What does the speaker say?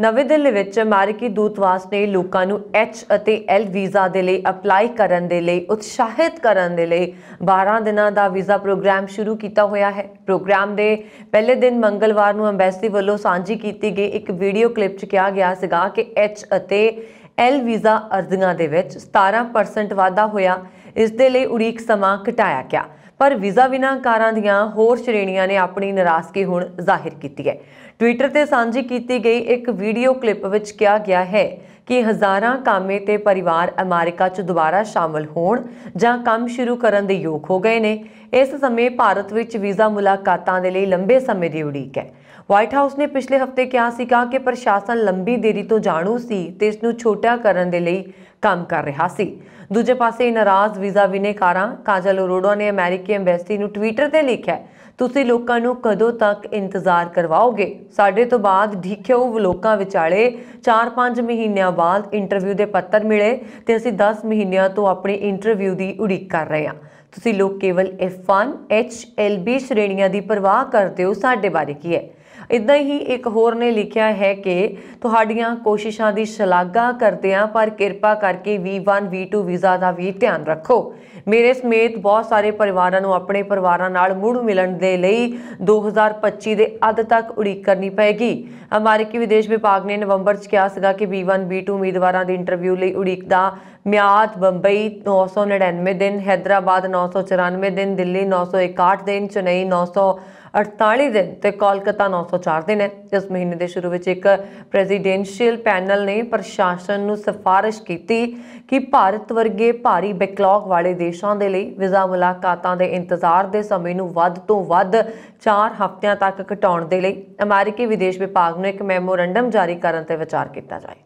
ਨਵੀਂ ਦਿੱਲੀ ਵਿੱਚ ਅਮਰੀਕੀ ਦੂਤਵਾਸ ਨੇ ਲੋਕਾਂ ਨੂੰ ਐਚ ਅਤੇ ਐਲ ਵੀਜ਼ਾ ਦੇ ਲਈ ਅਪਲਾਈ ਕਰਨ ਦੇ ਲਈ ਉਤਸ਼ਾਹਿਤ ਕਰਨ ਦੇ ਲਈ 12 ਦਿਨਾਂ ਦਾ ਵੀਜ਼ਾ ਪ੍ਰੋਗਰਾਮ ਸ਼ੁਰੂ ਕੀਤਾ ਹੋਇਆ ਹੈ ਪ੍ਰੋਗਰਾਮ ਦੇ ਪਹਿਲੇ ਦਿਨ ਮੰਗਲਵਾਰ ਨੂੰ ਐਮਬੈਸੀ ਵੱਲੋਂ ਸਾਂਝੀ ਕੀਤੀ ਗਈ ਇੱਕ ਵੀਡੀਓ ਕਲਿੱਪ 'ਚ ਕਿਹਾ ਗਿਆ ਸੀਗਾ ਕਿ ਐਚ ਅਤੇ ਐਲ ਵੀਜ਼ਾ ਅਰਜ਼ੀਆਂ ਦੇ ਵਿੱਚ 17% ਵਾਧਾ ਹੋਇਆ ਇਸ ਦੇ ਲਈ ਉਡੀਕ ਸਮਾਂ ਘਟਾਇਆ ਗਿਆ ਪਰ ਵੀਜ਼ਾ ਬਿਨਾਂ ਕਾਰਾਂ ਦੀਆਂ ਹੋਰ ਸ਼੍ਰੇਣੀਆਂ ਨੇ ਆਪਣੀ ਨਾਰਾਜ਼ਗੀ ਹੁਣ ਜ਼ਾਹਿਰ ਕੀਤੀ ਹੈ ਟਵਿੱਟਰ ਤੇ ਸਾਂਝੀ ਕੀਤੀ ਗਈ ਇੱਕ ਵੀਡੀਓ ਕਲਿੱਪ ਵਿੱਚ ਕਿਹਾ ਗਿਆ ਹੈ ਕਿ ਹਜ਼ਾਰਾਂ ਕਾਮੇ ਤੇ ਪਰਿਵਾਰ ਅਮਰੀਕਾ 'ਚ ਦੁਬਾਰਾ ਸ਼ਾਮਲ ਹੋਣ ਜਾਂ ਕੰਮ ਸ਼ੁਰੂ ਕਰਨ ਦੇ ਯੋਗ ਹੋ ਗਏ ਨੇ ਇਸ ਸਮੇਂ ਭਾਰਤ ਵਿੱਚ ਵੀਜ਼ਾ ਮੁਲਾਕਾਤਾਂ ਦੇ ਲਈ ਲੰਬੇ ਸਮੇਂ ਦੀ ਉਡੀਕ ਹੈ ਵਾਈਟ ਹਾਊਸ ਨੇ ਪਿਛਲੇ ਹਫਤੇ ਕਿਹਾ ਸੀ ਕਿ ਪ੍ਰਸ਼ਾਸਨ ਲੰਬੀ ਦੇਰੀ ਤੋਂ ਜਾਣੂ ਸੀ ਤੇ ਇਸ ਨੂੰ ਛੋਟਾ ਕਰਨ ਦੇ ਲਈ ਕੰਮ ਕਰ ਰਿਹਾ ਸੀ ਦੂਜੇ ਪਾਸੇ ਨਾਰਾਜ਼ ਵੀਜ਼ਾ ਵਿਨੇਕਾਰਾਂ ਕਾਜਲ ਅਰੋੜਾ ਨੇ ਅਮਰੀਕੀ ਐਮਬੈਸੀ ਨੂੰ ਟਵਿੱਟਰ ਤੇ ਲਿਖਿਆ ਤੁਸੀਂ ਲੋਕਾਂ ਨੂੰ ਕਦੋਂ ਤੱਕ ਇੰਤਜ਼ਾਰ ਕਰਵਾਓਗੇ ਸਾਡੇ ਤੋਂ ਬਾਅਦ ਢੀਖਿਓ ਲੋਕਾਂ ਵਿਚਾਲੇ 4-5 ਮਹੀਨਿਆਂ ਬਾਅਦ ਇੰਟਰਵਿਊ ਦੇ ਪੱਤਰ ਮਿਲੇ ਤੇ ਅਸੀਂ 10 ਮਹੀਨਿਆਂ ਤੋਂ ਆਪਣੀ ਇੰਟਰਵਿਊ ਦੀ ਉਡੀਕ ਕਰ ਰਹੇ ਹਾਂ ਤੁਸੀਂ ਲੋਕ ਕੇਵਲ F1 HLB ਸ਼੍ਰੇਣੀਆਂ ਦੀ ਪਰਵਾਹ ਕਰਦੇ ਹੋ ਸਾਡੇ ਬਾਰੇ ਕੀ ਹੈ ਇਦਾਂ ਹੀ ਇੱਕ ਹੋਰ ਨੇ ਲਿਖਿਆ ਹੈ ਕਿ ਤੁਹਾਡੀਆਂ ਕੋਸ਼ਿਸ਼ਾਂ ਦੀ ਸ਼ਲਾਘਾ ਕਰਦੇ ਹਾਂ ਪਰ ਕਿਰਪਾ ਕਰਕੇ V1 V2 ਵੀਜ਼ਾ ਦਾ ਵੀ ਧਿਆਨ ਰੱਖੋ ਮੇਰੇ ਸਮੇਤ ਬਹੁਤ ਸਾਰੇ ਪਰਿਵਾਰਾਂ ਨੂੰ ਆਪਣੇ ਪਰਿਵਾਰਾਂ ਨਾਲ ਮੁੜ ਮਿਲਣ ਦੇ ਲਈ 2025 ਦੇ ਅੱਧ ਤੱਕ ਉਡੀਕ ਕਰਨੀ ਪੈਗੀ ਅਮਰੀਕੀ ਵਿਦੇਸ਼ ਵਿਭਾਗ ਨੇ ਨਵੰਬਰ 'ਚ ਕਿਹਾ ਸੀਗਾ ਕਿ V1 V2 ਉਮੀਦਵਾਰਾਂ ਦੇ ਇੰਟਰਵਿਊ ਲਈ ਉਡੀਕ ਦਾ ਮਿਆਦ ਬੰਬਈ 999 ਦਿਨ ਹైదరాబాద్ 994 ਦਿਨ ਦਿੱਲੀ 961 ਦਿਨ ਚੇਨਈ 900 48 ਦਿਨ ਤੇ ਕੋਲਕਾਤਾ 904 ਦਿਨ ਹੈ ਇਸ ਮਹੀਨੇ ਦੇ ਸ਼ੁਰੂ ਵਿੱਚ ਇੱਕ ਪ੍ਰੈਜ਼ੀਡੈਂਸ਼ੀਅਲ ਪੈਨਲ ਨੇ ਪ੍ਰਸ਼ਾਸਨ ਨੂੰ ਸਿਫਾਰਿਸ਼ ਕੀਤੀ ਕਿ ਭਾਰਤ ਵਰਗੇ ਭਾਰੀ ਬੈਕਲੌਗ ਵਾਲੇ ਦੇਸ਼ਾਂ ਦੇ ਲਈ ਵੀਜ਼ਾ ਮੁਲਾਕਾਤਾਂ ਦੇ ਇੰਤਜ਼ਾਰ ਦੇ ਸਮੇਂ ਨੂੰ ਵੱਧ ਤੋਂ ਵੱਧ 4 ਹਫ਼ਤਿਆਂ ਤੱਕ ਘਟਾਉਣ ਦੇ ਲਈ ਅਮਰੀਕੀ ਵਿਦੇਸ਼ ਵਿਭਾਗ ਨੂੰ ਇੱਕ ਮੈਮੋਰੰਡਮ ਜਾਰੀ ਕਰਨ ਤੇ ਵਿਚਾਰ ਕੀਤਾ ਜਾਏ